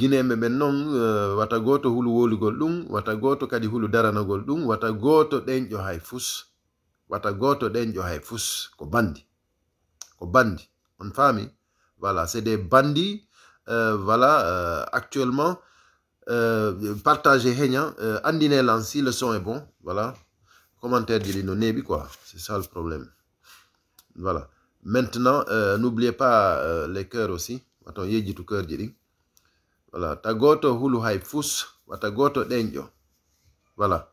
guineɓe ɓen noon eh, wata goto hulu woligol ɗum wata goto kadi hulu daranagol ɗum wata goto ɗenƴo hay fus wata goto ɗenƴo hay fus ko bandi ko bandi on fami voilà c'est des bandits euh, voilà eh, actuellement euh, partagé heña eh, andine lan si le son est bon voilà commentaire jiɗi no neeɓi quoi c'est ça le problème voilà maintenant n'oubliez pas euh, les cœurs aussi attends cœur jiɗi voilà hulu voilà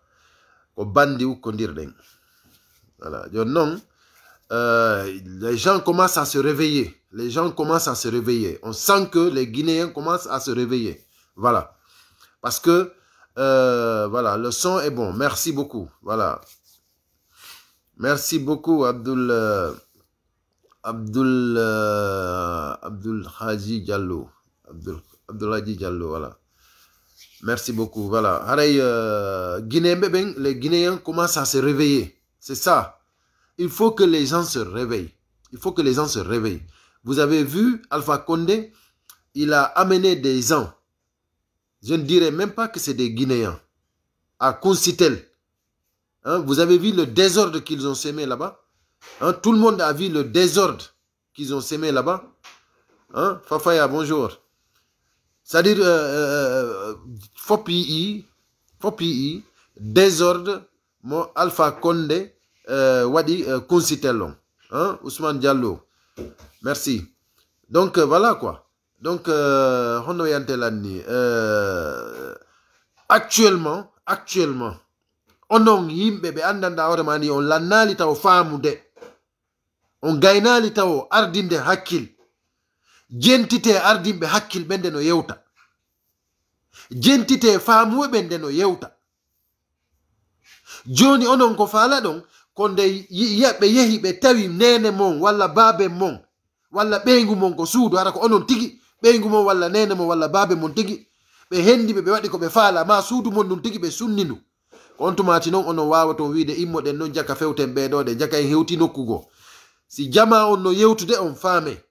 euh, les gens commencent à se réveiller les gens commencent à se réveiller on sent que les guinéens commencent à se réveiller voilà parce que euh, voilà le son est bon merci beaucoup voilà merci beaucoup Abdul euh, Abdul Abdul Haji Diallo Abdul Abdullah Diallo, voilà. Merci beaucoup, voilà. Allez, euh, ben, les Guinéens commencent à se réveiller. C'est ça. Il faut que les gens se réveillent. Il faut que les gens se réveillent. Vous avez vu, Alpha Condé, il a amené des gens. Je ne dirais même pas que c'est des Guinéens. À Concitel. Hein, vous avez vu le désordre qu'ils ont semé là-bas. Hein, tout le monde a vu le désordre qu'ils ont semé là-bas. Hein, Fafaya, bonjour. C'est-à-dire, euh, euh, euh faux désordre, Alpha Condé, euh, Wadi hein, Ousmane Diallo. Merci. Donc, voilà quoi. Donc, euh, actuellement, actuellement, on a ɓe andanɗa hoore un on lannali taw faamude on on taw jentite ardinɓe hakkilɓe nde no yewta jentite faamuɓe nde no yewta joni onon ko faala ɗon ko nde yaɓɓe yehi ɓe tawi nene mon walla baabe mon walla ɓeygu mon ko suudu ara ko onon tigi ɓeygu mon walla nene mon walla baabe mon tigi ɓe hendiɓe ɓe waɗi ko ɓe faala ma suudu mon ɗum tigi ɓe sunni nu ko on tumati noon onon wawa ton wiide immoɗen noon jaka fewten ɓeɗo ɗe jaka en hewti nokkugo si jama on no yewtude on faame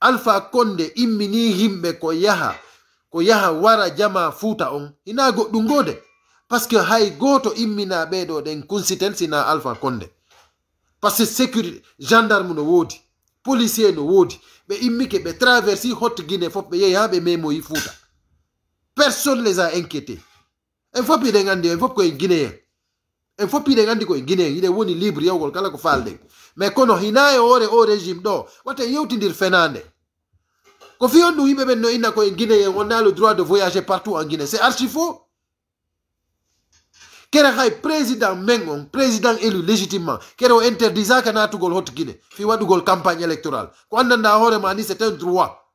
alpha konde immini himɓe ko yaha ko yaha wara jama fuuta on hina goɗɗum gode par ce que hay goto immina ɓeɗo ɗen kunsiten sina alpha konde par ce que sécurité gendarme no woodi policier no woodi ɓe immike ɓe traversi hotte guine fof ɓe yehi ha ɓe memoyi fuuta personne les a inquiété en fop iɗen andi en fof koyen guinéen en foppide gandi koye guinéen hiɗe woni libre yawgol kala ko falde mais kono hinaye ore o régime ɗo watta yewtidir fenande ko fi on ɗum yimɓe ɓen no inna koye on a le droit de voyager partout en guinée c'est archi faux kere hay président men on président élu légitimement kere o interdisaka natugol hot guine fi waɗugol campagne électorale ko andanda hoorema ni c'est un droit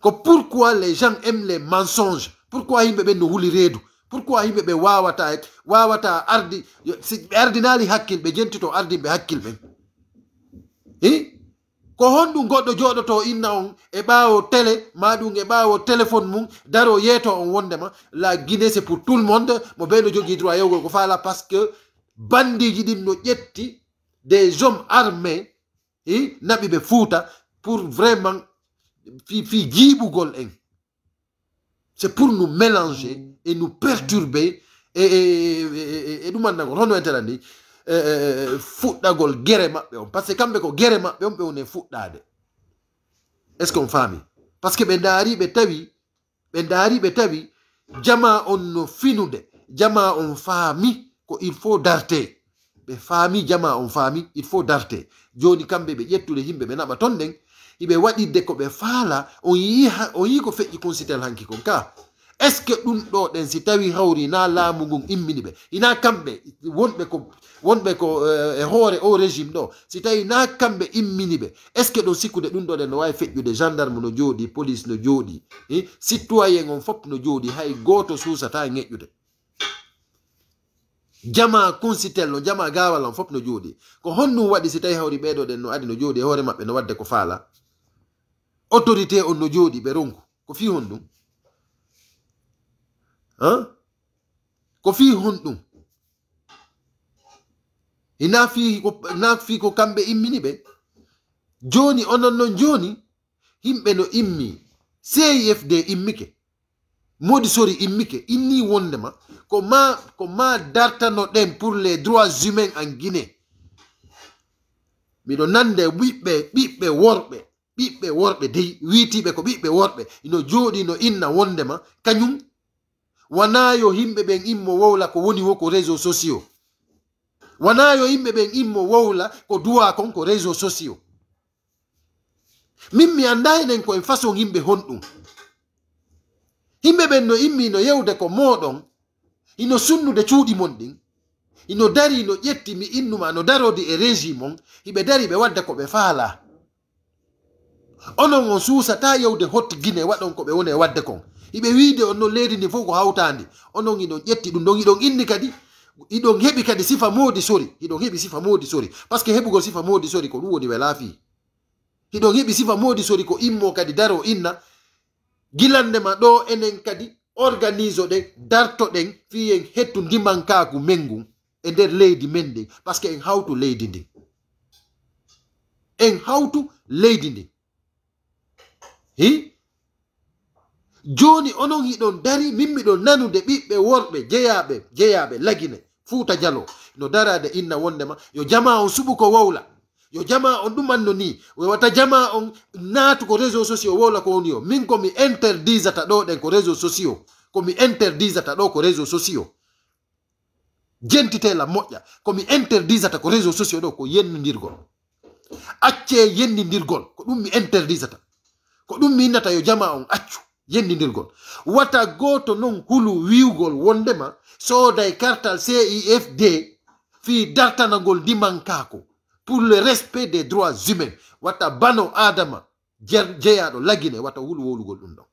ko pourquoi les gens aiment les mensonges pourquoi yimɓe ɓen no huli reedu pourquoi yimɓe ɓe wawata wawata ardi si ɓe ardinali hakkil ɓe jentito be hakkil ɓen i ko honɗum goɗɗo joɗoto inna on e ɓawo télé ma ɗum e ɓawo téléphone mum daro yeeto on wondema la guinée c'est pour tout le monde mo ɓeyno jogui droit yewgol ko fala par ce que bandiji ɗin no ƴetti des hommes armés i naɓi ɓe fuuta pour vraiment fi fi jiiɓugol en c'est pour nous mélanger e nous perturber e ɗumannagol hono entere andi fuɗɗagol gere maɓɓe on par ce que kamɓe ko gere maɓɓe on ɓe woni fuɗɗade est ce que on faami par ce que ɓe daariɓe tawi ɓe daariɓe tawi jama on no finude jama on faami ko il faut darte ɓe faami jama on faami il faut darte joni kamɓe ɓe ƴettude yimɓe ɓe naɓa ton nden hiɓe waɗidde ko ɓe faala on yi on yi ko feƴƴi consitel hanki kon ka est ce que ɗum ɗo ɗen si tawi hawri na laamu ngun immini ɓe ina kamɓe wonɓe ko wonɓe ko eh, e hoore o régime ɗo si tawi na kamɓe immini ɓe est ce que ɗon sikkude ɗum ɗo ɗen no wawi feƴƴude gendarme no jooɗi police no jooɗi i citoyen on fopp no jooɗi hay gooto suusata e ŋeƴƴude jama consitel no jama gawal on fopp no jooɗi ko honnum waɗi si tawi hawri ɓeɗo ɗen no adi no jooɗi e hoore maɓɓe no wadde ko faala autorité on no jooɗi ɓe ronku ko fi hon ɗum ha ko fi honɗum ina e fina fi ko kamɓe immini ɓe joni onon non joni yimɓe no immi cifd immike modi sori immike inni wondema ko ma ko ma dartanoɗen pour les droits humain en guine miɗo nande ɓiɓɓe ɓiɓɓe worɓe ɓiɓɓe worɓe dey witiɓe ko ɓiɓɓe worɓe ino joɗi no inna wondema kañum wana yo yimɓe ɓen immo wowla ko woni wo ko réseau sociau wana yo yimɓe ɓen immo wowla ko duwa kon ko réseau sociau min mi annda enen ko en façon yimɓe honɗum yimɓe ɓen no immi no yewde ko mooɗon ino sunnude cuuɗi mon ɗin ino dari no ƴetti mi innuma no darodi e régime on hiɓe dari ɓe wadda ko ɓe faala onon on suusata yewde hot guine waɗon ko ɓe woni e wadde kon iɓe wiide on noon leydi ndi fof ko hawtaandi onon iɗon ƴetti ɗum ɗon iɗon inni kadi iɗon heɓi kadi sifa moodi sori iɗon heɓi sifa moodi sori par ce que heɓugol sifa moodi sori ko ɗum woni welaafi iɗon heɓi sifa moodi sori ko immo kadi daro inna gilandema ɗo enen kadi organise ɗen darto ɗen fi en hettu ndimankaaku men ngun e nder leydi men ndin par ce que en hawtu leydi ndin en hawtu leydi ndin hi joni onogiɗon dari min miɗon nanude ɓiɓɓe worɓe jeyaɓe jeyaɓe lagine fuuta dialo no darade inna wondema yo jama on suɓuko wowla yo jama on ɗumanno ni wata jama on naatuko réseau sociau wowla ko woni o min komi interdisata ɗo ɗen ko réseau sociau komi interdisata ɗo ko réseau sociau jentitela moƴƴa komi interdisata ko réseau sociau ɗo ko yennidirgol acce yennidirgol ko ɗum mi interdisata ko ɗum mi innata yo jama on accu yendidirgol watta goto noon hulu wiwgol wondema sooday cartal cifd fi dartanagol ndimankako pour le respect des droits humains watta bano adama jeyaɗo lagine watta hulu wowlugol ɗum ɗon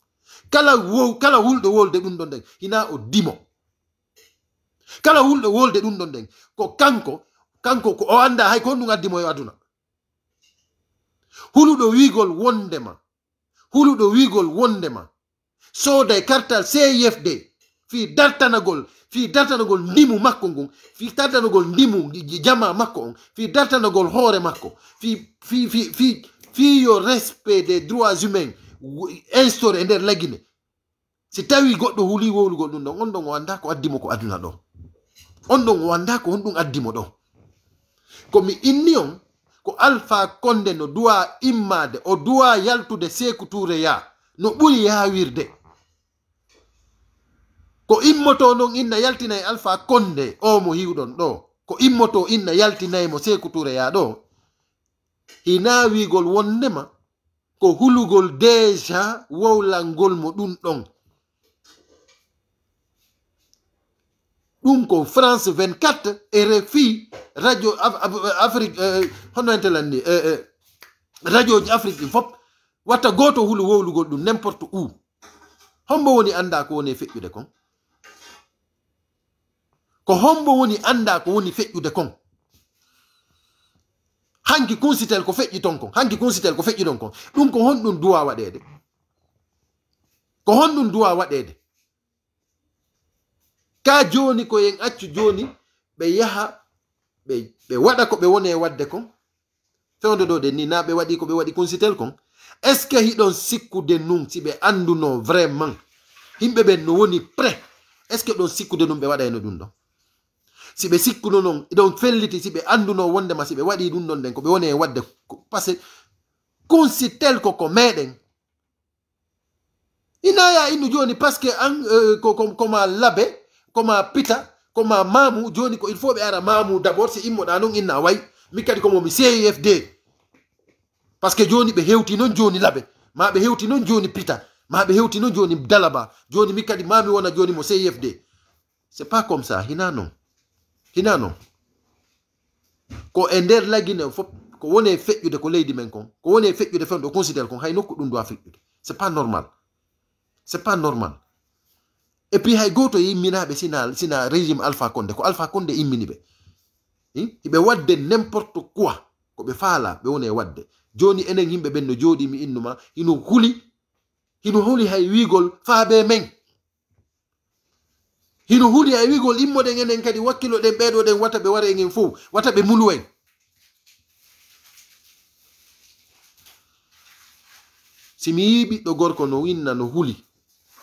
kala kala wulɗo wolde ɗum ɗon nden hina o dimo kala wulɗo wolde ɗum ɗon nden ko kanko kanko ko o anda hay ko ɗum addimo e aduna huluɗo wigol wondema huluɗo wigol wondema sooday kartal cifd fi dartanagol fi dartanagol ndimu makko ngon fi dartanagol ndimu jama makko on fi dartanagol hoore makko fi fi fi fi yo respect des droits humains instaure e nder laggine si tawi goɗɗo huli wowlugol ɗum ɗon on ɗon o wanda ko addimo ko aduna ɗo on ɗon o wanda ko honɗum addimo ɗo ko mi inni on ko alpha konde no duwa immade o duwa yaltude sekutoure ya no ɓuri yawirde ko immoto non inna yaltinayi alpha konde o mo hiwɗon ɗo ko immoto inna yaltinayimo sekutureya ɗo hinawigol wondema ko hulugol déjà wowlalngol mo ɗum ɗon ɗum ko france 24 e refi radio afrique eh, hono entelanni eh, eh, radio ji afrique ɗi fop watta goto hulu wowlugol ɗum n'importe ou hombo woni anda ko woni e feƴƴude kon ko hombo woni anda ko woni feƴƴude kon hanki kunsitel ko feƴƴi ton kon hanki kunsitel ko feƴƴi ton kon ɗum ko honɗum duwa waɗede ko honɗum duwa waɗede ka joni koyen accu joni ɓe yaha ɓe ɓe waɗa ko ɓe woni e wadde kon fewde ɗo den ni na ɓe waɗi ko ɓe waɗi kunsitel kon est ce que hiɗon sikkude num si ɓe anduno vraiment yimɓe ɓen no woni prêt est ce que ɗon sikkude num ɓe waɗa eno ɗum ɗon si ɓe sikkuno non eɗon felliti si ɓe anduno wondema si ɓe waɗi ɗum non nden ko ɓe woni e wadde par ce kunsi tel ko ko meɗen inaya innu joni par ce que an e, koma labe koma pita koma mamu joni ko il faut ɓe ara mamu d' abord si immoɗa non inna wayi mi kadi komomi cifd e par ce que joni ɓe hewti noon joni labe ma ɓe hewti noon joni pita ma ɓe hewti noon joni dalaba joni mi kadi mami wona joni mo cifd e c'est pas comme ça hina non hinano ko e nder lagine fop ko woni e feƴƴude ko leydi men kon ko woni e feƴƴude fewɗo considére kon hay nokku ɗum duwa feƴƴude c'est pas normal c'est pas normal et puis hay goto e imminaɓe sina sina régime alpha conde ko alpha conde immini ɓe hiɓe wadde n'importe quoi koɓe faala ɓe woni e wadde joni enen yimɓe ɓen no jooɗimi innuma hino huuli hino huuli hay wiigol faabe men hino huuli a wigol immoɗen enen kadi wakkilo ɗen ɓeeɗo ɗen wata ɓe wara enen fof wata ɓe muluwen simi yi ɓiɗɗo gorko no winna no huuli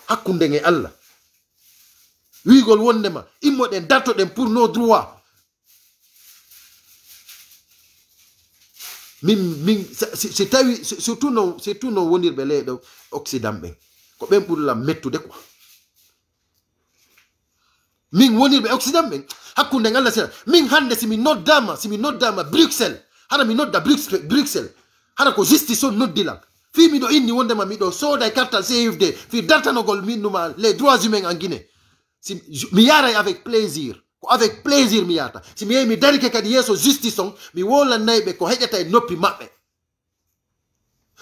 hakkunden e allah wigol wondema immoɗen dartoɗen pour no droit min min si tawi surtout no surtout no wonirɓe leyɗo occident ɓen ko ɓen ɓurlam mettude quoi min wonirɓe occident ɓen hakkunde allah sea min hannde simi noddama simi noddama bruxelles hana mi nodda bruxelles hana ko justice on noddilan fi miɗo inni wondema miɗo sooda e cartal cfd fi dartanogol minnuma les droits humain en guinée si mi yaray avec plaisir ko avec plaisir mi yata simi yehi mi darike kadi yeeso justice on mi wolannayɓe ko heƴata e noppi maɓɓe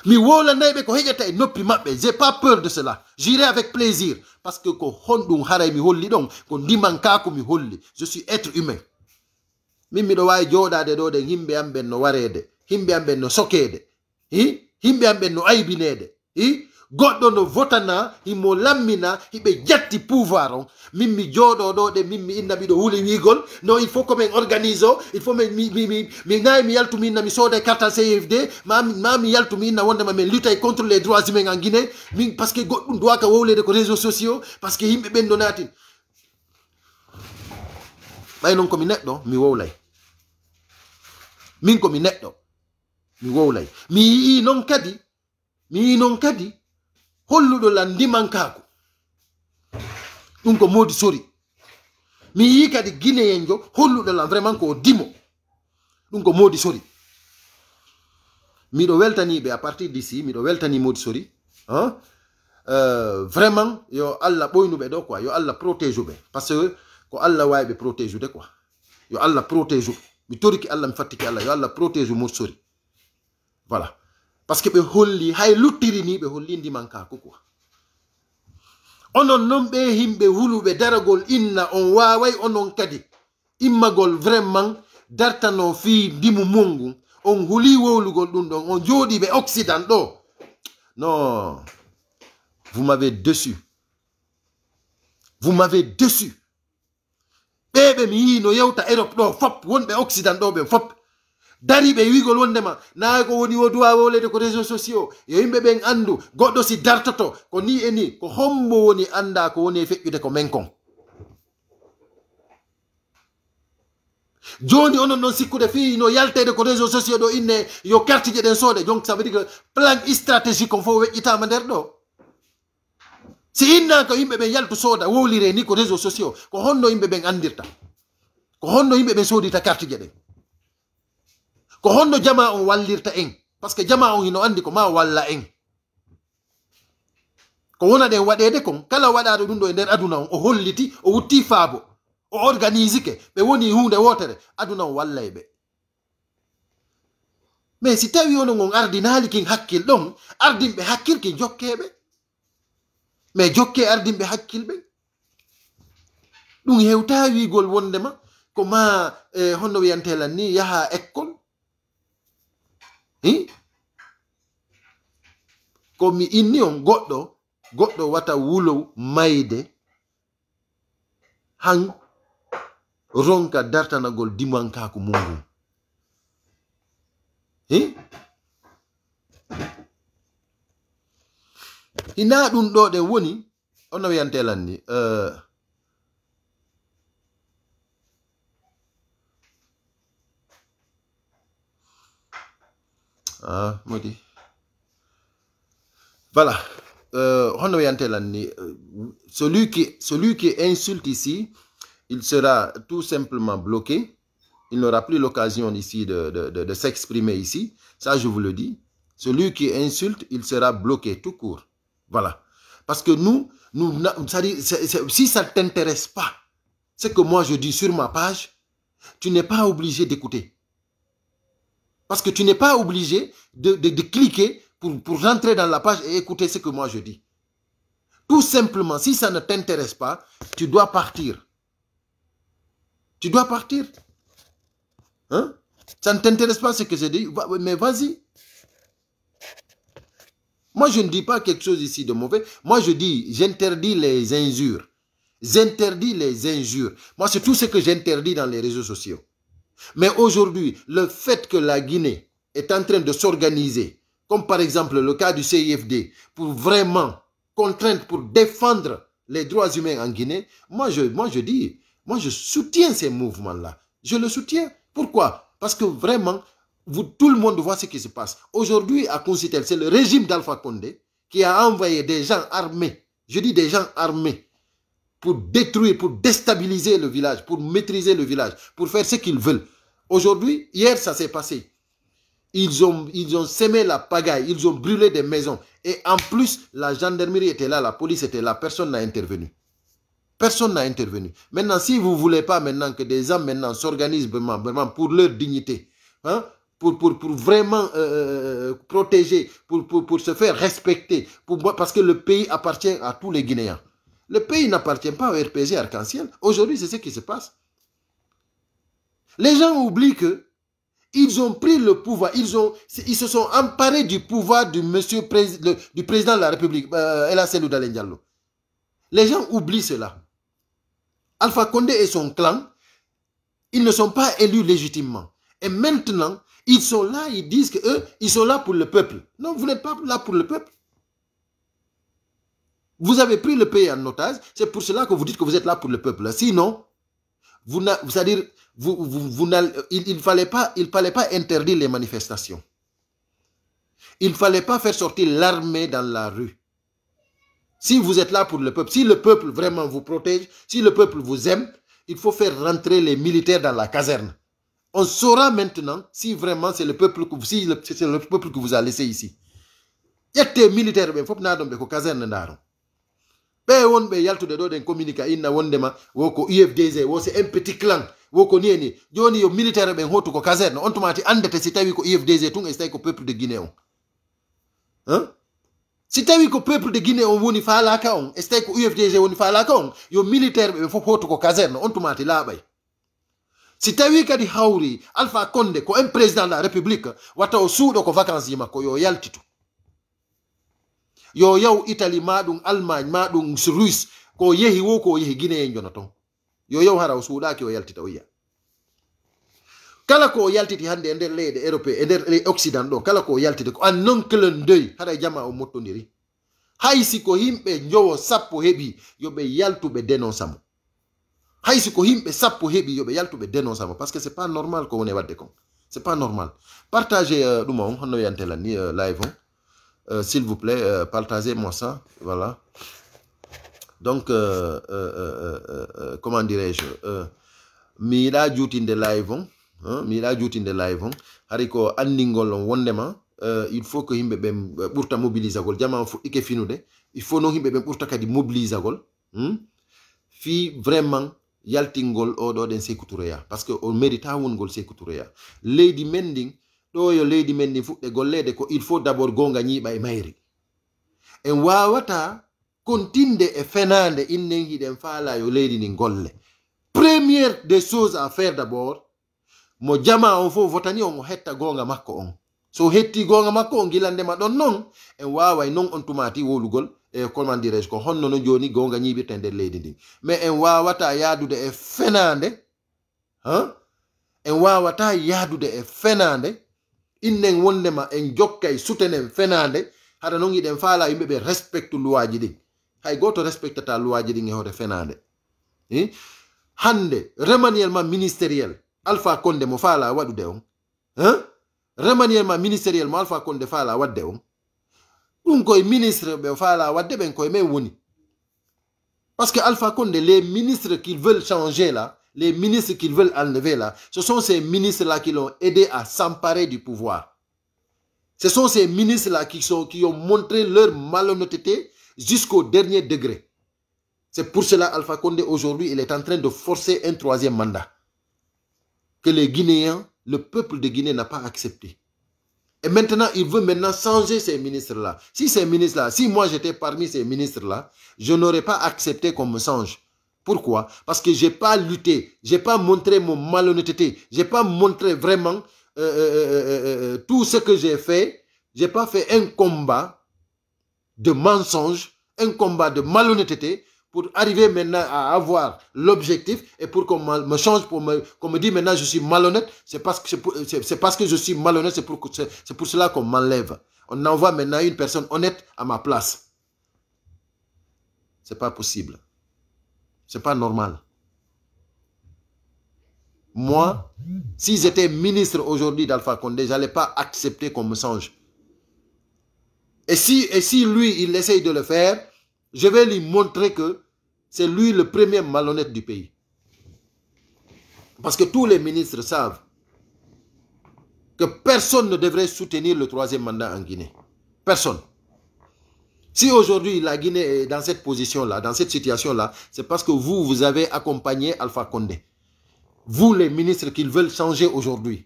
mi wolanayɓe ko heƴata e noppi maɓɓe j'ai pas peur de cela jirai avec plaisir par ce que ko honɗum haray mi holli ɗon ko ndiman kako mi holli je suis être humain min miɗo wawi joɗade ɗo ɗen himɓe am ɓen no warede himɓe am ɓen no sokede hi himɓe am ɓen no aybinede hi goɗɗo no votana himo lammina hiɓe jatti pouvoir on min mi jooɗo ɗo ɗe min mi innamiɗo huuli wiigol no il faut komin organise o il faut min mi, mi, mi nayi mi yaltu mi inna mi sooda e carta cfd ma mi yaltu mi inna wondema min lutta e contre les droits humain en guinée min par ce que goɗɗum duwaka wowlede ko réseau sociaux par ce que yimɓe ɓen no naatin ɓay noon komi neɗɗo mi wowlay min komi neɗɗo mi wowlay mi yii noon kadi mi yii noon kadi holluɗo landimankaako ɗum ko modi sori mi yi kadi guineyen jo holluɗo lan vraiment ko dimo ɗum ko modi sori miɗo weltaniɓe à partir d'ici miɗo weltani modi sori hein? Uh, vraiment yo allah ɓoynuɓe ɗo quoi yo allah protége ɓe par ce que ko allah wawi ɓe protége de quoi yo allah protége mi toriki allah mi fattiki allah yo allah protége modi sori voilà que que holli hay luttiri ni be holli manka quoi onon noon himbe himɓe be daragol inna on waaway onon kadi immagol vraiment dartano fi ndimu mun on huli wowlugol dun don on jodi be occident do non vous m'avez déçu vous m'avez déçu Bebe mi no yewta europe do fop be occident do be fop dari ɓe wigol wondema naawi ko woni woduwa wolede ko réseau sociau yo yimɓe ɓen andu goɗɗo si dartoto ko ni e ni ko hommo woni anda ko woni e feƴƴude ko men kon joni onon noon sikkude fii no yaltede ko réseau sociau ɗo inne yo quartije ɗen soode donc ça veut dire que plan stratégique on fof weƴƴitama nder ɗo si innako yimɓe ɓen yaltu sooda wowlire ni ko réseau sociau ko honno yimɓe ɓen andirta ko honno yimɓe ɓen soodita quartije ɗen ko honno jama on wallirta en par ce que jama on hino andi ko ma walla en ko wona ɗen waɗede kon kala waɗaɗo ɗum ɗo e nder aduna on o holliti o wutti faabo o organise ke ɓe woni hunde wotere aduna on wallay e ɓe mais si tawi ono on ardinali kin hakkil ɗon ardinɓe hakkil kin jokkeɓe mais jokke ardinɓe hakkil ɓe ɗum hewtawigol wondema ko ma eh, honno wiyantelan ni yaha école ko mi inni on goɗɗo goɗɗo wata wulo mayde han ronka dartanagol dimankako mungum hina ɗum ɗo ɗen woni onowiyantelanni uh, eh, ah modi voilà euh, euh, celui qui celui qui insulte ici il sera tout simplement bloqué il n'aura plus l'occasion ici de, s'exprimer ici. Ça, je vous le dis. Celui qui insulte, il sera bloqué tout court. Voilà. Parce que nous, nous si ça ne t'intéresse pas, ce que moi je dis sur ma page, tu n'es pas obligé d'écouter. Parce que tu n'es pas obligé de, cliquer pour, rentrer dans la page et écouter ce que moi je dis. Tout simplement, si ça ne t'intéresse pas, tu dois partir. Tu dois partir. Hein? Ça ne t'intéresse pas ce que je dis, mais vas-y. Moi, je ne dis pas quelque chose ici de mauvais. Moi, je dis, j'interdis les injures. J'interdis les injures. Moi, c'est tout ce que j'interdis dans les réseaux sociaux. Mais aujourd'hui, le fait que la Guinée est en train de s'organiser, comme par exemple le cas du CIFD, pour vraiment contraindre, pour défendre les droits humains en Guinée, moi je, moi je dis, moi je soutiens ces mouvements-là. Je le soutiens. Pourquoi Parce que vraiment, tout le monde voit ce qui se passe. Aujourd'hui, à Consitel, c'est le régime d'Alpha Condé qui a envoyé des gens armés. Je dis des gens armés pour détruire, pour déstabiliser le village, pour maîtriser le village, pour faire ce qu'ils veulent. Aujourd'hui, hier, ça s'est passé. Ils ont, ils ont sémé la pagaille, ils ont brûlé des maisons. Et en plus, la gendarmerie était là, la police était là, personne n'a intervenu. Personne n'a intervenu. Maintenant, si vous ne voulez pas maintenant que des hommes maintenant s'organisent vraiment, pour leur dignité, hein, pour, pour, vraiment euh, euh, euh, protéger, pour, pour, se faire respecter, pour, parce que le pays appartient à tous les Guinéens. Le pays n'appartient pas au RPG Arc-en-Ciel. Aujourd'hui, c'est ce qui se passe. Les gens oublient que ils ont pris le pouvoir, ils, se sont emparés du pouvoir du monsieur du président de la République, euh, El Asselou Les gens oublient cela. Alpha Condé et son clan, ils ne sont pas élus légitimement. Et maintenant, ils sont là, ils disent que ils sont là pour le peuple. Non, vous n'êtes pas là pour le peuple. Vous avez pris le pays en otage. C'est pour cela que vous dites que vous êtes là pour le peuple. Sinon, vous, c'est-à-dire, vous, vous, il, ne fallait pas, fallait pas interdire les manifestations. Il ne fallait pas faire sortir l'armée dans la rue. Si vous êtes là pour le peuple, si le peuple vraiment vous protège, si le peuple vous aime, il faut faire rentrer les militaires dans la caserne. On saura maintenant si vraiment c'est le peuple que si c'est le peuple que vous a laissé ici. militaires, caserne ɓe wonɓe yaltude ɗo ɗen communiqué inna wondema wo ko ufdg wo c' un petit clan wo ko ni eni joni yo militaire ɓen hottu ko caserne on tumati andete si tawi ko ufdg tun e so tawi ko peuple de guinée on hein? si tawi ko peuple de guinée on woni falaka on e so tawi ko ufdg woni falaka on yo militaire ɓe ɓe fof hottu ko caserne on tumati laaɓay si tawi kadi hawri alpha conde ko un président de la république watta o suuɗo ko vacance ji makko yo yaltito yo yo italy ma allemagne ma russe ko yehi wo ko yehi guine en Yo, yo yaw hara o suuɗaki o yaltita kala ko yaltiti hande europe e occident do kala ko yaltiti ko an non motoniri. dey haɗa jama o mottodiri hay yo himbe jowo sappo yobe yo be dénonce mo hay siko himɓe sappo yobe yoɓe be Parce que c'est pas normal ko woni wadde kon c'est pas normal Partage euh, ɗuma on ni euh, live euh, s'il vous plaît, euh, partagez-moi ça. Voilà. Donc, euh, euh comment dirais-je miiɗa de live on hein, hein, miiɗa de live on hein. hariko Anningolon wondema il faut que Himbe ɓe ɓurta mobilisagol jama on fuɗɗike finude il faut non Himbe ɓe ɓurta kadi mobilisagol hmm? fi vraiment yaltingol oɗo ɗen sécoutureya Parce parce que o mérita wongol sécoutureya Lady Mending. ɗo yo leydi men ndin fuɗɗe golleede ko il faut d'abord gonga nyiɓa e mayri en wawata kontinde e fenande innen hiɗen fala yo leydi ndin golle premiére des choses à faire d'abord mo jama on fof votani on o hetta gonga makko on so hetti gonga makko on gilandema ɗon non en waway non on tumati wolugol e comment dirage ko honno no joni gonga ñiɓirte nder leydi ndin mais en wawata yaadude e fenande en wawata yaadude e fenande innen wondema en jokkay e sutenen fenande hara non yiɗen faala yimɓe ɓe respecte luwaji ɗin hay goto respectata luwaji ɗin e hoore fenande hande remanielement ministériel alpha konde mo faala waɗude on remanielement ministériel mo alpha konde faala wadde on ɗum koye ministre ɓe faala wadde ɓen koye men woni par ce que alpha konde les ministres qu'il veulent changer là les ministres qu'ils veulent enlever là, ce sont ces ministres-là qui l'ont aidé à s'emparer du pouvoir. Ce sont ces ministres-là qui, qui ont montré leur malhonnêteté jusqu'au dernier degré. C'est pour cela Alpha Condé aujourd'hui, il est en train de forcer un troisième mandat que les Guinéens, le peuple de Guinée n'a pas accepté. Et maintenant, il veut maintenant changer ces ministres-là. Si ces ministres-là, si moi j'étais parmi ces ministres-là, je n'aurais pas accepté qu'on me change. Pourquoi Parce que je n'ai pas lutté, je n'ai pas montré mon malhonnêteté, je n'ai pas montré vraiment euh, euh, euh, tout ce que j'ai fait. Je n'ai pas fait un combat de mensonge, un combat de malhonnêteté pour arriver maintenant à avoir l'objectif et pour qu'on me change, pour qu'on me dise maintenant je suis malhonnête, c'est parce que je suis malhonnête, c'est pour c'est pour cela qu'on m'enlève. On envoie maintenant une personne honnête à ma place. Ce n'est pas possible. C'est pas normal. Moi, si j'étais ministre aujourd'hui d'Alpha Condé, je n'allais pas accepter qu'on me songe. Et si, et si lui, il essaye de le faire, je vais lui montrer que c'est lui le premier malhonnête du pays. Parce que tous les ministres savent que personne ne devrait soutenir le troisième mandat en Guinée. Personne. Si aujourd'hui la Guinée est dans cette position-là, dans cette situation-là, c'est parce que vous, vous avez accompagné Alpha Condé. Vous, les ministres qu'ils veulent changer aujourd'hui.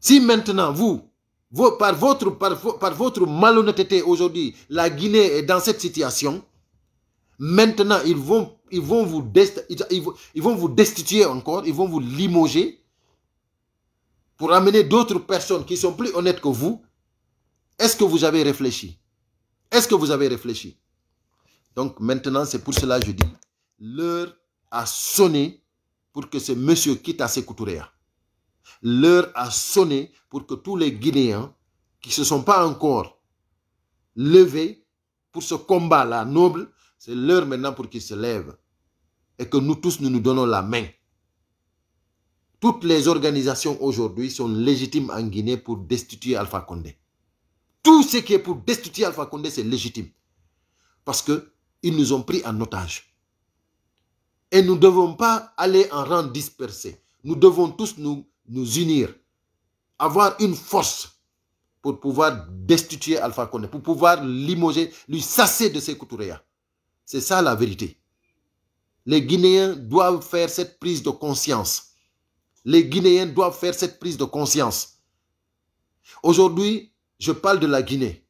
Si maintenant, vous, par, votre, par, votre malhonnêteté aujourd'hui, la Guinée est dans cette situation, maintenant, ils vont, ils vont, vous, ils vont vous destituer encore, ils vont vous limoger pour amener d'autres personnes qui sont plus honnêtes que vous est-ce que vous avez réfléchi Est-ce que vous avez réfléchi Donc maintenant, c'est pour cela que je dis, l'heure a sonné pour que ce monsieur quitte à L'heure a sonné pour que tous les Guinéens qui ne se sont pas encore levés pour ce combat-là noble, c'est l'heure maintenant pour qu'ils se lèvent et que nous tous, nous nous donnons la main. Toutes les organisations aujourd'hui sont légitimes en Guinée pour destituer Alpha Condé. Tout ce qui est pour destituer Alpha Condé, c'est légitime. Parce qu'ils nous ont pris en otage. Et nous ne devons pas aller en rang dispersé. Nous devons tous nous, nous unir, avoir une force pour pouvoir destituer Alpha Condé, pour pouvoir limoger, lui sasser de ses couturiers. C'est ça la vérité. Les Guinéens doivent faire cette prise de conscience. Les Guinéens doivent faire cette prise de conscience. Aujourd'hui, je parle de la Guinée.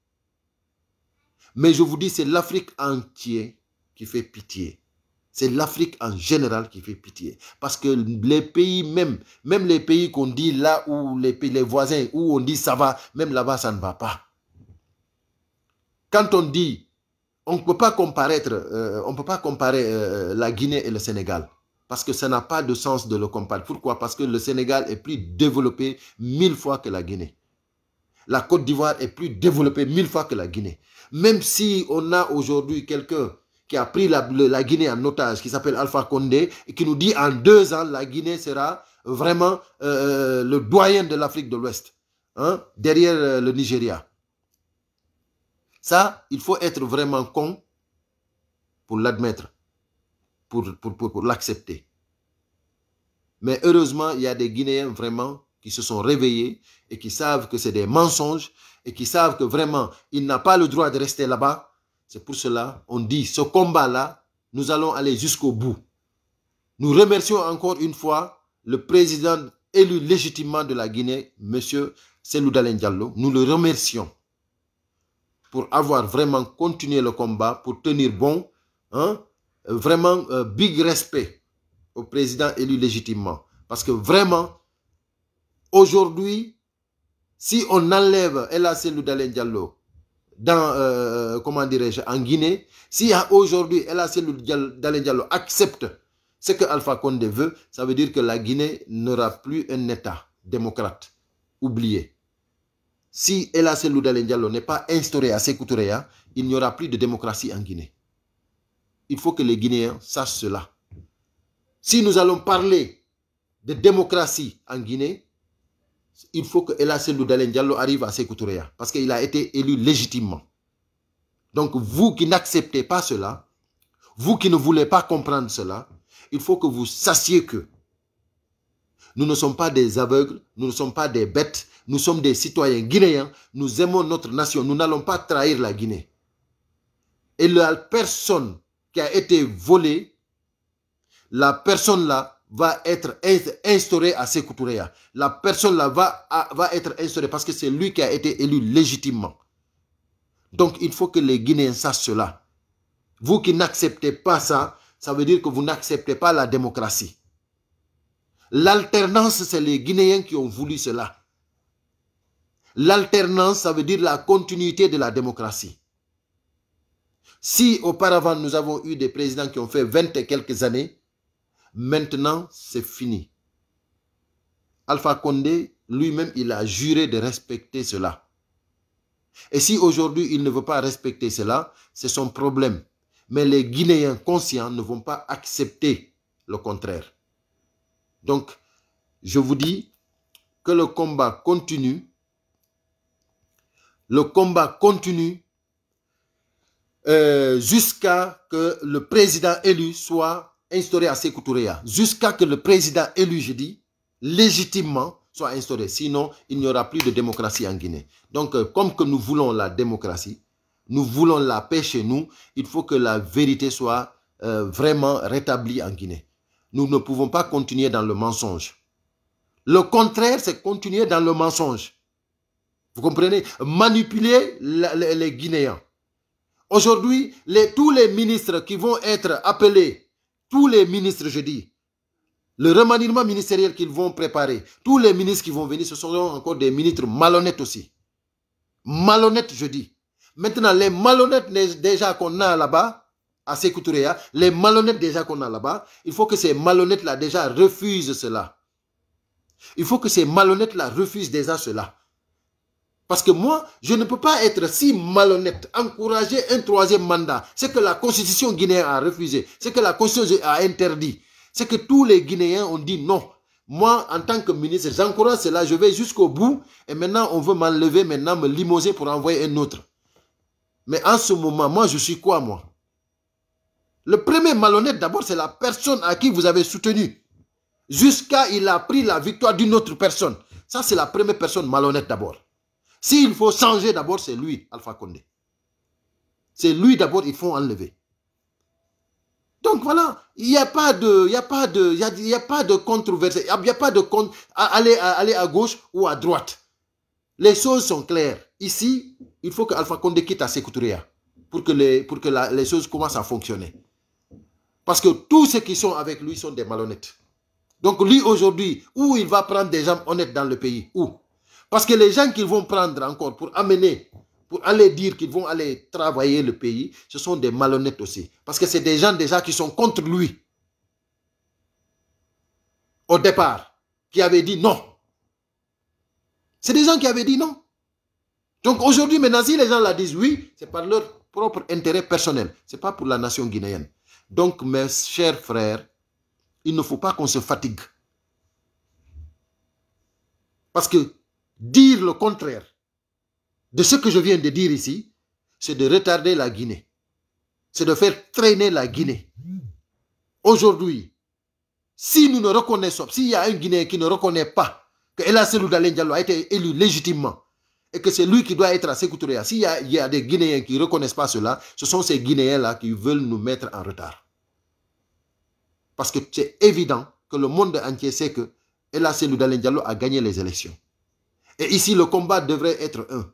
Mais je vous dis, c'est l'Afrique entière qui fait pitié. C'est l'Afrique en général qui fait pitié. Parce que les pays même, même les pays qu'on dit là où les, pays, voisins, où on dit ça va, même là-bas, ça ne va pas. Quand on dit, on ne peut pas comparer, euh, on peut pas comparer euh, la Guinée et le Sénégal. Parce que ça n'a pas de sens de le comparer. Pourquoi Parce que le Sénégal est plus développé mille fois que la Guinée la Côte d'Ivoire est plus développée mille fois que la Guinée. Même si on a aujourd'hui quelqu'un qui a pris la, Guinée en otage, qui s'appelle Alpha Condé, et qui nous dit en deux ans, la Guinée sera vraiment euh, euh, le doyen de l'Afrique de l'Ouest, hein, derrière euh, le Nigeria. Ça, il faut être vraiment con pour l'admettre, pour, pour l'accepter. Mais heureusement, il y a des Guinéens vraiment qui se sont réveillés et qui savent que c'est des mensonges et qui savent que vraiment, il n'a pas le droit de rester là-bas. C'est pour cela, on dit, ce combat-là, nous allons aller jusqu'au bout. Nous remercions encore une fois le président élu légitimement de la Guinée, M. Selou Dalen Diallo. Nous le remercions pour avoir vraiment continué le combat, pour tenir bon. Hein? Vraiment, euh, big respect au président élu légitimement. Parce que vraiment, Aujourd'hui, si on enlève Ella Dalen Diallo dans, euh, euh, comment dirais-je, en Guinée, si aujourd'hui Ella Dalen Diallo accepte ce que Alpha Condé veut, ça veut dire que la Guinée n'aura plus un État démocrate. Oublié. Si Ella Dalen Diallo n'est pas instauré à Sekou hein, il n'y aura plus de démocratie en Guinée. Il faut que les Guinéens sachent cela. Si nous allons parler de démocratie en Guinée, il faut que Ella Selou Diallo arrive à Sekou parce qu'il a été élu légitimement. Donc vous qui n'acceptez pas cela, vous qui ne voulez pas comprendre cela, il faut que vous sachiez que nous ne sommes pas des aveugles, nous ne sommes pas des bêtes, nous sommes des citoyens guinéens, nous aimons notre nation, nous n'allons pas trahir la Guinée. Et la personne qui a été volée, la personne-là va être instauré à Sekou La personne là va, va être instaurée parce que c'est lui qui a été élu légitimement. Donc il faut que les Guinéens sachent cela. Vous qui n'acceptez pas ça, ça veut dire que vous n'acceptez pas la démocratie. L'alternance, c'est les Guinéens qui ont voulu cela. L'alternance, ça veut dire la continuité de la démocratie. Si auparavant nous avons eu des présidents qui ont fait 20 et quelques années, Maintenant, c'est fini. Alpha Condé, lui-même, il a juré de respecter cela. Et si aujourd'hui il ne veut pas respecter cela, c'est son problème. Mais les Guinéens conscients ne vont pas accepter le contraire. Donc, je vous dis que le combat continue. Le combat continue euh, jusqu'à que le président élu soit instauré à Sekou hein. jusqu'à que le président élu jeudi, légitimement, soit instauré. Sinon, il n'y aura plus de démocratie en Guinée. Donc, euh, comme que nous voulons la démocratie, nous voulons la paix chez nous, il faut que la vérité soit euh, vraiment rétablie en Guinée. Nous ne pouvons pas continuer dans le mensonge. Le contraire, c'est continuer dans le mensonge. Vous comprenez Manipuler les Guinéens. Aujourd'hui, tous les ministres qui vont être appelés tous les ministres, je dis, le remaniement ministériel qu'ils vont préparer, tous les ministres qui vont venir, ce seront encore des ministres malhonnêtes aussi. Malhonnêtes, je dis. Maintenant, les malhonnêtes déjà qu'on a là-bas, à Sekuturea, hein, les malhonnêtes déjà qu'on a là-bas, il faut que ces malhonnêtes-là déjà refusent cela. Il faut que ces malhonnêtes-là refusent déjà cela. Parce que moi, je ne peux pas être si malhonnête, encourager un troisième mandat. C'est que la constitution guinéenne a refusé, C'est que la constitution a interdit, c'est que tous les Guinéens ont dit non. Moi, en tant que ministre, j'encourage cela, je vais jusqu'au bout. Et maintenant, on veut m'enlever, maintenant me limoser pour envoyer un autre. Mais en ce moment, moi, je suis quoi, moi Le premier malhonnête, d'abord, c'est la personne à qui vous avez soutenu. Jusqu'à il a pris la victoire d'une autre personne. Ça, c'est la première personne malhonnête, d'abord. S'il faut changer d'abord, c'est lui, Alpha Condé. C'est lui d'abord, il faut enlever. Donc voilà, il n'y a pas de, il y a pas de, il y a, il pas de controverse, il n'y a, pas de contre, aller, aller à gauche ou à droite. Les choses sont claires. Ici, il faut que Alpha Condé quitte à Sécouturia hein, pour que les, pour que les choses commencent à fonctionner. Parce que tous ceux qui sont avec lui sont des malhonnêtes. Donc lui, aujourd'hui, où il va prendre des gens honnêtes dans le pays Où parce que les gens qu'ils vont prendre encore pour amener, pour aller dire qu'ils vont aller travailler le pays, ce sont des malhonnêtes aussi. Parce que c'est des gens déjà qui sont contre lui. Au départ, qui avaient dit non. C'est des gens qui avaient dit non. Donc aujourd'hui, maintenant, si les gens la disent oui, c'est par leur propre intérêt personnel. Ce n'est pas pour la nation guinéenne. Donc, mes chers frères, il ne faut pas qu'on se fatigue. Parce que Dire le contraire de ce que je viens de dire ici, c'est de retarder la Guinée. C'est de faire traîner la Guinée. Aujourd'hui, si nous ne reconnaissons, s'il y a un Guinéen qui ne reconnaît pas que El a été élu légitimement et que c'est lui qui doit être à Sekoutoréa, s'il y, a des Guinéens qui ne reconnaissent pas cela, ce sont ces Guinéens-là qui veulent nous mettre en retard. Parce que c'est évident que le monde entier sait que El Seloudalen Diallo a gagné les élections. Et ici, le combat devrait être un.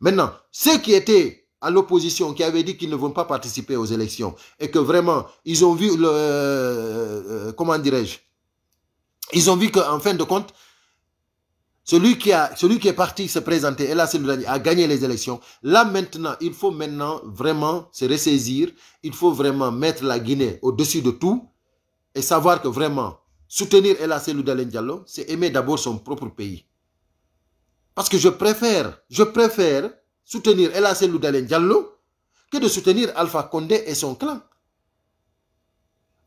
Maintenant, ceux qui étaient à l'opposition, qui avaient dit qu'ils ne vont pas participer aux élections et que vraiment, ils ont vu le... Euh, euh, comment dirais-je Ils ont vu qu'en fin de compte, celui qui, a, celui qui est parti se présenter et là, celui a gagné les élections. Là, maintenant, il faut maintenant vraiment se ressaisir. Il faut vraiment mettre la Guinée au-dessus de tout et savoir que vraiment, Soutenir El Dalen c'est aimer d'abord son propre pays. Parce que je préfère, je préfère soutenir El Diallo que de soutenir Alpha Condé et son clan.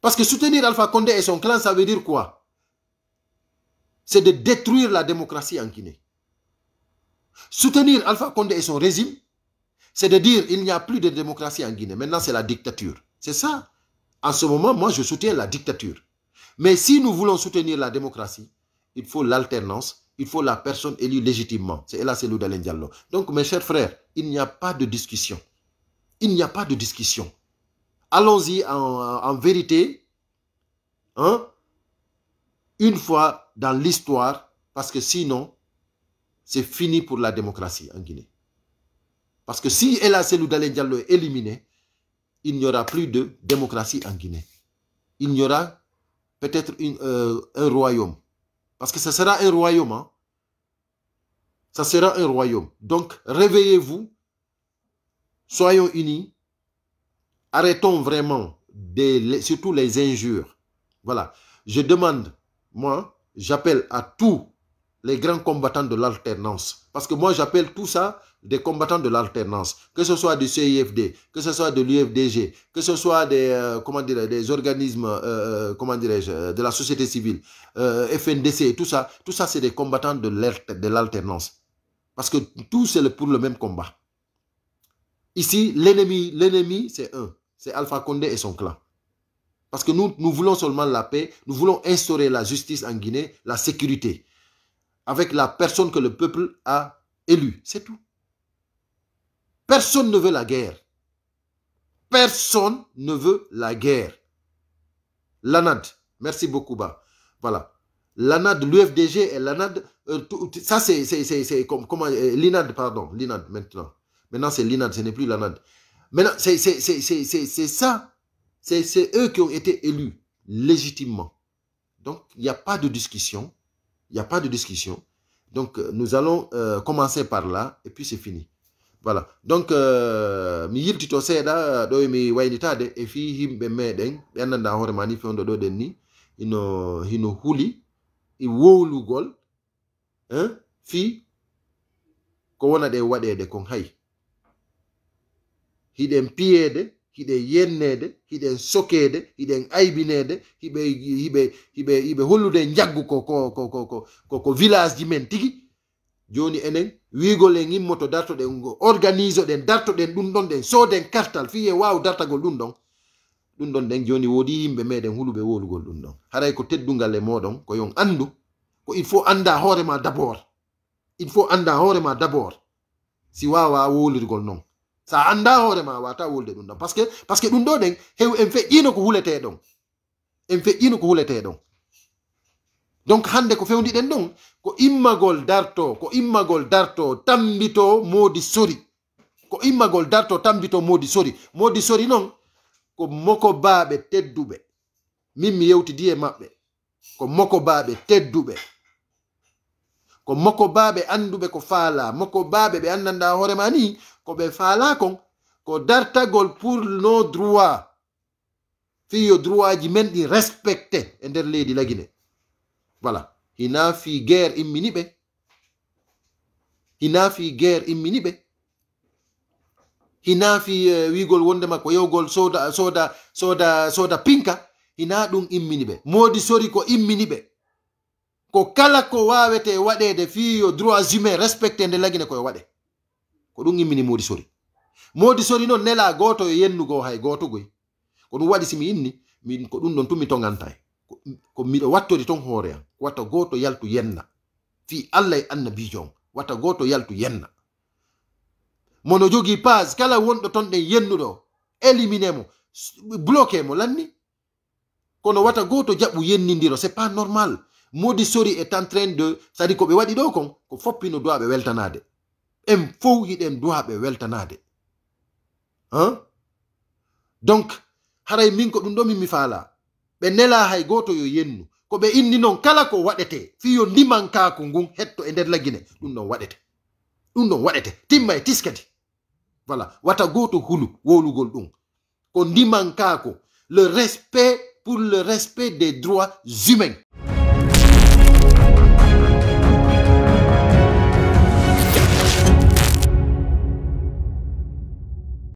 Parce que soutenir Alpha Condé et son clan, ça veut dire quoi C'est de détruire la démocratie en Guinée. Soutenir Alpha Condé et son régime, c'est de dire il n'y a plus de démocratie en Guinée. Maintenant, c'est la dictature. C'est ça. En ce moment, moi, je soutiens la dictature. Mais si nous voulons soutenir la démocratie, il faut l'alternance, il faut la personne élue légitimement. C'est Ella Dalendiallo. Diallo. Donc, mes chers frères, il n'y a pas de discussion. Il n'y a pas de discussion. Allons-y en, vérité, hein, une fois dans l'histoire, parce que sinon, c'est fini pour la démocratie en Guinée. Parce que si El Diallo est éliminé, il n'y aura plus de démocratie en Guinée. Il n'y aura peut-être euh, un royaume. Parce que ce sera un royaume. Hein. Ça sera un royaume. Donc, réveillez-vous. Soyons unis. Arrêtons vraiment, surtout les injures. Voilà. Je demande, moi, j'appelle à tous les grands combattants de l'alternance. Parce que moi, j'appelle tout ça des combattants de l'alternance, que ce soit du CIFD, que ce soit de l'UFDG, que ce soit des, euh, comment dire, des organismes euh, euh, comment dirais de la société civile, FNDC tout ça, tout ça c'est des combattants de l'alternance. Parce que tout c'est pour le même combat. Ici, l'ennemi, l'ennemi c'est un, c'est Alpha Condé et son clan. Parce que nous, nous voulons seulement la paix, nous voulons instaurer la justice en Guinée, la sécurité, avec la personne que le peuple a élue, c'est tout. Personne ne veut la guerre. Personne ne veut la guerre. L'ANAD, merci beaucoup. Bah. Voilà. L'ANAD, l'UFDG et l'ANAD, euh, ça c'est comme, comment, euh, l'INAD, pardon, l'INAD maintenant. Maintenant c'est l'INAD, ce n'est plus l'ANAD. Maintenant, c'est ça. C'est eux qui ont été élus légitimement. Donc, il n'y a pas de discussion. Il n'y a pas de discussion. Donc, euh, nous allons commencer par là et puis c'est fini. voilà donc euh, mi yiltito seeɗa euh, ɗo mi waynitade e fi himɓe meɗen ɓe annanda hoore ma ni fewdo ɗoɗen ni ino hino huuli e wowlugol hein fi ko wona ɗe waɗede kon hay hiɗen piyede hiɗen yennede hiɗen sokede hiɗen aybinede hiɓe hiɓe hiɓe hiɓe hollude jaggu ko ko ko ko ko ko village ji men tigui joni enen wigol en immoto dartoɗen go organise ɗen dartoɗen ɗum ɗon ɗen soden kartal fi en wawi dartagol ɗum ɗon ɗum ɗon ɗen joni woodi yimɓe meɗen huluɓe wolugol ɗum ɗon haray ko teddugal e moɗon ko yon andu ko il faut anda hoorema d'abord il faut anda hoorema d'abord si wawa wolirgol non sa anda hoorema wata wolde ɗum ɗon par ce que par ce que ɗum ɗo ɗen hew en feƴƴino ko huulete ɗon en feƴƴino ko huulete ɗon donc hannde ko fewndi ɗen ɗon ko immagol darto ko immagol darto tambito moodi sori ko immagol darto tambito moodi sori moodi sori noon ko moko baaɓe tedduɓe min mi yewtidi e maɓɓe ko moko baaɓe tedduɓe ko moko baaɓe annduɓe ko faala moko baaɓe ɓe anndanɗa hoorema ni ko ɓe faala kon ko dartagol pour no droit fiyo droit ji men ɗi respecté e nder leydi lagine voilà hina fi guerre immini ɓe hina fi guerre immini ɓe hina fi eh, wigol wonde makko yewgol soda soda soda soda pinka hina ɗum immini ɓe modi sori ko immini ɓe ko kala ko wawete waɗede fi yo droit humain respecté nde lagine koye waɗe ko ɗum immini modi sori modi sori noon nela goto yo e yennugo hay goto goy ko ɗum waɗi simi inni min ko ɗum ɗon tun mi tongantae ko miɗo wattori ton hoore an watta goto yaltu yenna fi allah e annabijo on watta goto yaltu yenna mono jogi pase kala wonɗo ton ɗen yennuɗo éliminé mo bloqué mo lanni kono watta goto jaɓu yennidiro c'est pas normal modi sori est en train de sadi koɓe waɗi ɗo kon ko foppino duwaɓe weltanade en fow hiɗen duwaɓe weltanade han donc haray min ko ɗum ɗo min mi faala ɓe nela hay goto yo yennu ko ɓe inni noon kala ko waɗete fi yo ndiman kaako ngun hetto e nder laggine ɗum ɗon waɗete ɗum ɗon waɗete timma e tiskati voilà wata goto hulu wolugol ɗum ko ndiman kaako le respect pour le respect des droits humains